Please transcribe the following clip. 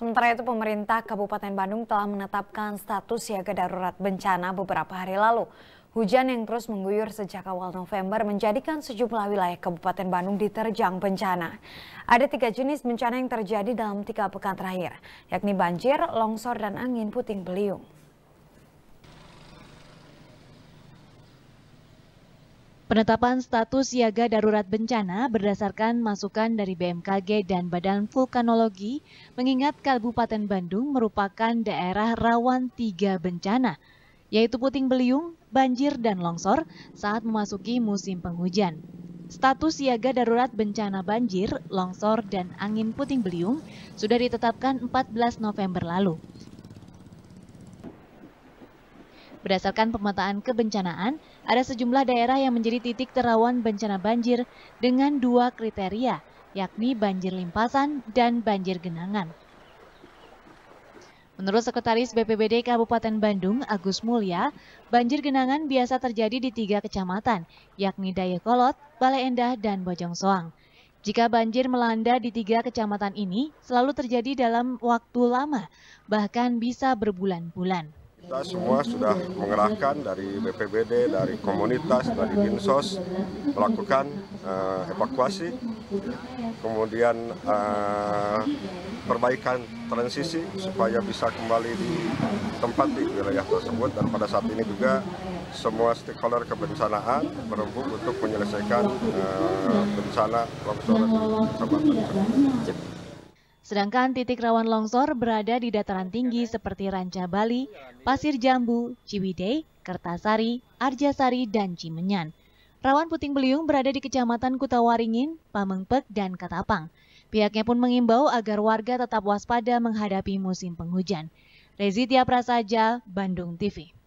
Sementara itu pemerintah Kabupaten Bandung telah menetapkan status siaga darurat bencana beberapa hari lalu. Hujan yang terus mengguyur sejak awal November menjadikan sejumlah wilayah Kabupaten Bandung diterjang bencana. Ada tiga jenis bencana yang terjadi dalam tiga pekan terakhir, yakni banjir, longsor, dan angin puting beliung. Penetapan status siaga darurat bencana berdasarkan masukan dari BMKG dan Badan Vulkanologi mengingat Kabupaten Bandung merupakan daerah rawan tiga bencana, yaitu puting beliung, banjir, dan longsor saat memasuki musim penghujan. Status siaga darurat bencana banjir, longsor, dan angin puting beliung sudah ditetapkan 14 November lalu. Berdasarkan pemetaan kebencanaan, ada sejumlah daerah yang menjadi titik terawan bencana banjir dengan dua kriteria, yakni banjir limpasan dan banjir genangan. Menurut Sekretaris BPBD Kabupaten Bandung, Agus Mulya, banjir genangan biasa terjadi di tiga kecamatan, yakni Dayakolot, Balai Endah, dan Bojong Soang. Jika banjir melanda di tiga kecamatan ini, selalu terjadi dalam waktu lama, bahkan bisa berbulan-bulan. Kita semua sudah mengerahkan dari BPBD, dari komunitas, dari Dinsos melakukan uh, evakuasi, kemudian uh, perbaikan transisi supaya bisa kembali di tempat di wilayah tersebut dan pada saat ini juga semua stakeholder kebencanaan berembuk untuk menyelesaikan uh, bencana longsor di Sedangkan titik rawan longsor berada di dataran tinggi seperti Ranca Bali, Pasir Jambu, Ciwidey, Kertasari, Arjasari, dan Cimenyan. Rawan puting beliung berada di Kecamatan Kutawaringin, Pamengpek, dan Katapang. Pihaknya pun mengimbau agar warga tetap waspada menghadapi musim penghujan. Rezitia Prasaja, Bandung TV.